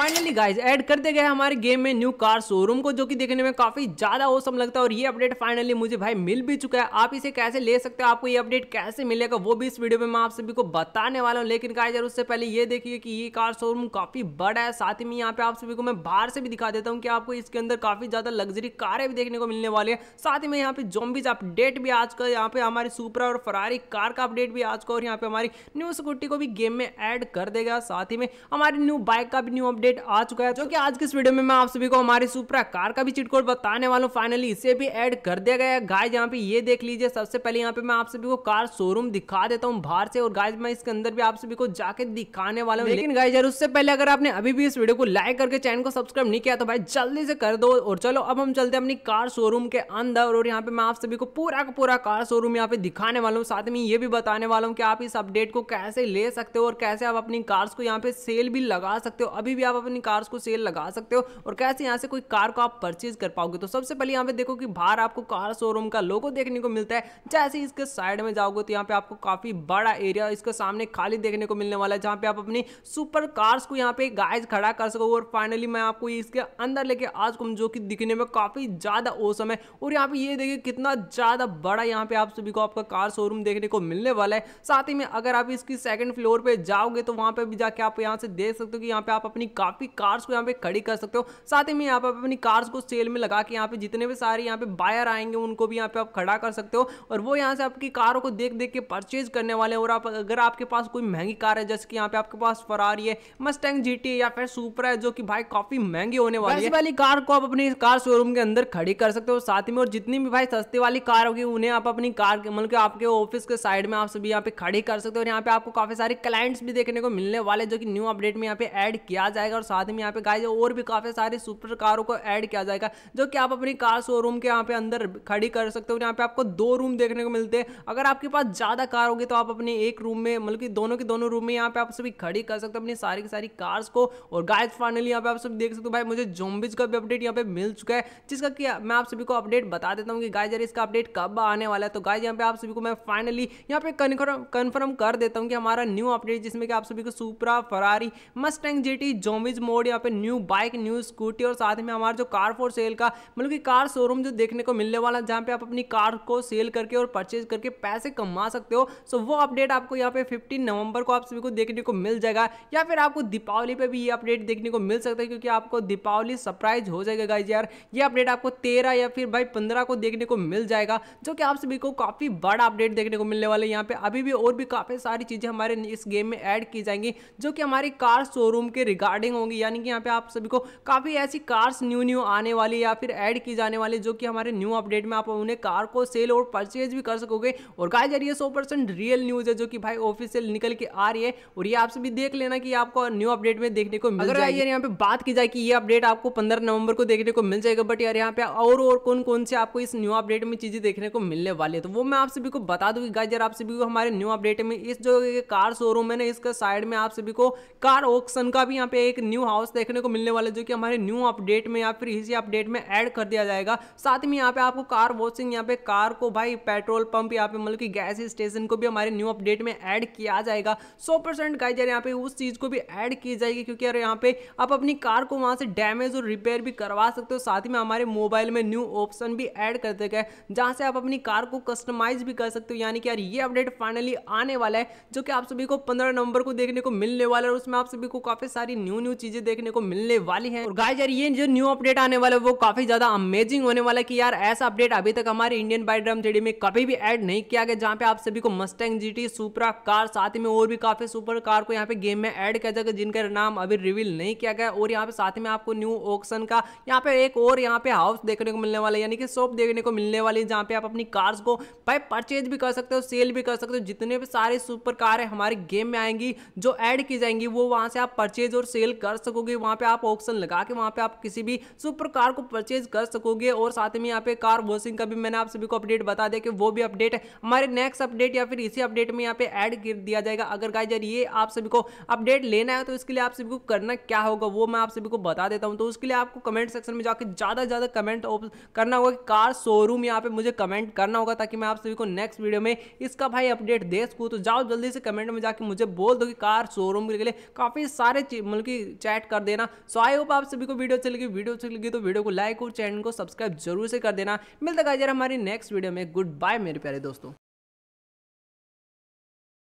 finally guys add दे गए हमारे game में न्यू कार शोरूम को जो कि देखने में काफी ज्यादा ओसम लगता है और ये अपडेट फाइनली मुझे भाई मिल भी चुका है आप इसे कैसे ले सकते हो आपको ये अपडेट कैसे मिलेगा वो भी इस वीडियो में मैं आप सभी को बताने वाला हूँ लेकिन गाइज यार उससे पहले ये देखिए कि ये कार शोरूम काफी बड़ा है साथ ही में यहाँ पे आप सभी को मैं बाहर से भी दिखा देता हूँ कि आपको इसके अंदर काफी ज्यादा लग्जरी कारें भी देखने को मिलने वाली है साथ ही में यहाँ पे जोम्बिज अपडेट भी आज का यहाँ पे हमारी सुपरा और फरारी कार का अपडेट भी आज का और यहाँ पे हमारी न्यू स्कूटी को भी गेम में एड कर देगा साथ ही में हमारी न्यू बाइक का भी न्यू अपडेट अपडेट आ चुका है जो कि आज के इस वीडियो में मैं आप सभी को हमारी सुपरा कार का भी चिट कोड बताने वाला हूँ फाइनली इसे भी ऐड कर दिया गया है गाइज यहाँ पे ये देख लीजिए सबसे पहले यहाँ पे मैं आप सभी को कार शोरूम दिखा देता हूँ बाहर से और गाइज मैं इसके अंदर भी आप सभी को जाके दिखाने वाला हूँ लेकिन गाइज यार उससे पहले अगर आपने अभी भी इस वीडियो को लाइक करके चैनल को सब्सक्राइब नहीं किया तो भाई जल्दी से कर दो और चलो अब हम चलते हैं अपनी कार शोरूम के अंदर और यहाँ पे मैं आप सभी को पूरा का पूरा कार शोरूम यहाँ पे दिखाने वाला हूँ साथ में ये भी बताने वाला हूँ कि आप इस अपडेट को कैसे ले सकते हो और कैसे आप अपनी कार्स को यहाँ पे सेल भी लगा सकते हो अभी भी आप अपनी कार्स को सेल लगा सकते हो और कैसे यहाँ से कोई कार को आप परचेज कर पाओगे तो सबसे पहले यहाँ पे देखो कि बाहर आपको कार शोरूम का लोगो देखने को मिलता है जैसे ही इसके साइड में जाओगे तो यहाँ पे आपको काफी बड़ा एरिया इसके सामने खाली देखने को मिलने वाला है जहाँ पे आप अपनी सुपर कार्स को यहाँ पे गाइज खड़ा कर सको और फाइनली मैं आपको इसके अंदर लेके आज को जो कि दिखने में काफी ज्यादा औसम है और यहाँ पे ये देखिए कितना ज्यादा बड़ा यहाँ पे आप सभी को आपका कार शोरूम देखने को मिलने वाला है साथ ही में अगर आप इसकी सेकंड फ्लोर पे जाओगे तो वहां पे भी जाके आप यहाँ से देख सकते हो कि यहाँ पे आप अपनी काफ़ी कार्स को यहाँ पे खड़ी कर सकते हो साथ ही में यहाँ आप अपनी कार्स को सेल में लगा के यहाँ पे जितने भी सारे यहाँ पे बायर आएंगे उनको भी यहाँ पे आप खड़ा कर सकते हो और वो यहाँ से आपकी कारों को देख देख के परचेज करने वाले और आप अगर आपके पास कोई महंगी कार है जैसे कि यहाँ पे आपके पास फरारी है मस्टैंग जी या फिर सुपरा है जो कि भाई काफ़ी महंगी होने वाली है वाली कार को आप अपनी कार शोरूम के अंदर खड़ी कर सकते हो साथ ही में और जितनी भी भाई सस्ती वाली कार होगी उन्हें आप अपनी कार मतलब आपके ऑफिस के साइड में आप सभी यहाँ पे खड़ी कर सकते हो और यहाँ पे आपको काफ़ी सारे क्लाइंट्स भी देखने को मिलने वाले जो कि न्यू अपडेट में यहाँ पे ऐड किया जाएगा जाएगा और साथ में यहाँ पे गाइज और भी काफ़ी सारी सुपर कारों को ऐड किया जाएगा जो कि आप अपनी कार शोरूम के यहाँ पे अंदर खड़ी कर सकते हो यहाँ पे आपको दो रूम देखने को मिलते हैं अगर आपके पास ज़्यादा कार होगी तो आप अपने एक रूम में मतलब कि दोनों के दोनों रूम में यहाँ पे आप सभी खड़ी कर सकते हो अपनी सारी की सारी कार्स को और गाइज फाइनली यहाँ पे आप सब देख सकते हो भाई मुझे जोम्बिज का भी अपडेट यहाँ पे मिल चुका है जिसका कि मैं आप सभी को अपडेट बता देता हूँ कि गाय जर इसका अपडेट कब आने वाला है तो गाय यहाँ पे आप सभी को मैं फाइनली यहाँ पे कन्फर्म कन्फर्म कर देता हूँ कि हमारा न्यू अपडेट जिसमें कि आप सभी को सुपरा फरारी मस्टैंग जेटी जोम नोमिज मोड यहाँ पे न्यू बाइक न्यू स्कूटी और साथ में हमारा जो कार फॉर सेल का मतलब कि कार शोरूम जो देखने को मिलने वाला जहाँ पे आप अपनी कार को सेल करके और परचेज करके पैसे कमा सकते हो सो वो अपडेट आपको यहाँ पे फिफ्टीन नवंबर को आप सभी को देखने को मिल जाएगा या फिर आपको दीपावली पर भी ये अपडेट देखने को मिल सकता है क्योंकि आपको दीपावली सरप्राइज हो जाएगा गाइज यार ये अपडेट आपको तेरह या फिर भाई पंद्रह को देखने को मिल जाएगा जो कि आप सभी को काफ़ी बड़ा अपडेट देखने को मिलने वाला है यहाँ पे अभी भी और भी काफ़ी सारी चीज़ें हमारे इस गेम में ऐड की जाएंगी जो कि हमारी कार शोरूम के रिगार्डिंग स्टार्टिंग होगी यानी कि यहाँ पे आप सभी को काफ़ी ऐसी कार्स न्यू न्यू आने वाली या फिर ऐड की जाने वाली जो कि हमारे न्यू अपडेट में आप उन्हें कार को सेल और परचेज भी कर सकोगे और कहा जा रही है सौ रियल न्यूज़ है जो कि भाई ऑफिशियल निकल के आ रही है और ये आप सभी देख लेना कि आपको न्यू अपडेट में देखने को मिल जाएगी यार यहाँ पे बात की जाए कि ये अपडेट आपको पंद्रह नवंबर को देखने को मिल जाएगा बट यार यहाँ पे और और कौन कौन से आपको इस न्यू अपडेट में चीज़ें देखने को मिलने वाली है तो वो मैं आप सभी को बता दूंगी गाय यार आप सभी को हमारे न्यू अपडेट में इस जो कार शोरूम है ना इसका साइड में आप सभी को कार ऑक्शन का भी यहाँ पे एक न्यू हाउस देखने को मिलने वाला जो कि हमारे न्यू अपडेट में या फिर इसी अपडेट में ऐड कर दिया जाएगा साथ में यहाँ पे आपको कार वॉशिंग यहाँ पे कार को भाई पेट्रोल पंप यहाँ पे मतलब कि गैस स्टेशन को भी हमारे न्यू अपडेट में ऐड किया जाएगा सौ परसेंट गाइज यहाँ पे उस चीज़ को भी ऐड की जाएगी क्योंकि यार यहाँ पे आप अपनी कार को वहां से डैमेज और रिपेयर भी करवा सकते हो साथ में हमारे मोबाइल में न्यू ऑप्शन भी ऐड करते गए जहां से आप अपनी कार को कस्टमाइज भी कर सकते हो यानी कि यार ये अपडेट फाइनली आने वाला है जो कि आप सभी को पंद्रह नंबर को देखने को मिलने वाला है उसमें आप सभी को काफ़ी सारी न्यू न्यू चीजें देखने को मिलने वाली है और गाय यार ये जो न्यू अपडेट आने वाला है वो काफी ज्यादा अमेजिंग होने वाला है कि यार ऐसा अपडेट अभी तक हमारे इंडियन बाई ड्रम थ्री में कभी भी ऐड नहीं किया गया जहाँ पे आप सभी को मस्टैंग जीटी सुपरा कार साथ में और भी काफी सुपर कार को यहाँ पे गेम में एड किया जाएगा जिनका नाम अभी रिविल नहीं किया गया और यहाँ पे साथ में आपको न्यू ऑक्शन का यहाँ पे एक और यहाँ पे हाउस देखने को मिलने वाला यानी कि शॉप देखने को मिलने वाली जहाँ पे आप अपनी कार्स को भाई परचेज भी कर सकते हो सेल भी कर सकते हो जितने भी सारे सुपर कार है हमारे गेम में आएंगी जो ऐड की जाएंगी वो वहां से आप परचेज और सेल कर सकोगे वहां पे आप ऑप्शन लगा के वहां पे आप किसी भी सुपर कार को परचेज कर सकोगे और साथ में यहाँ पे कार वॉशिंग का भी मैंने आप सभी को अपडेट बता दिया कि वो भी अपडेट हमारे नेक्स्ट अपडेट या फिर इसी अपडेट में यहाँ पे ऐड कर दिया जाएगा अगर गाय यार ये आप सभी को अपडेट लेना है तो इसके लिए आप सभी को करना क्या होगा वो मैं आप सभी को बता देता हूँ तो उसके लिए आपको कमेंट सेक्शन में जाकर ज़्यादा से ज़्यादा कमेंट करना होगा कार शोरूम यहाँ पे मुझे कमेंट करना होगा ताकि मैं आप सभी को नेक्स्ट वीडियो में इसका भाई अपडेट दे सकूँ तो जाओ जल्दी से कमेंट में जाके मुझे बोल दो कि कार शोरूम के लिए काफ़ी सारे मतलब की चैट कर देना सो आई होप आप सभी को वीडियो अच्छी लगी वीडियो अच्छी लगी तो वीडियो को लाइक और चैनल को सब्सक्राइब जरूर से कर देना मिलता है हमारी नेक्स्ट वीडियो में गुड बाय मेरे प्यारे दोस्तों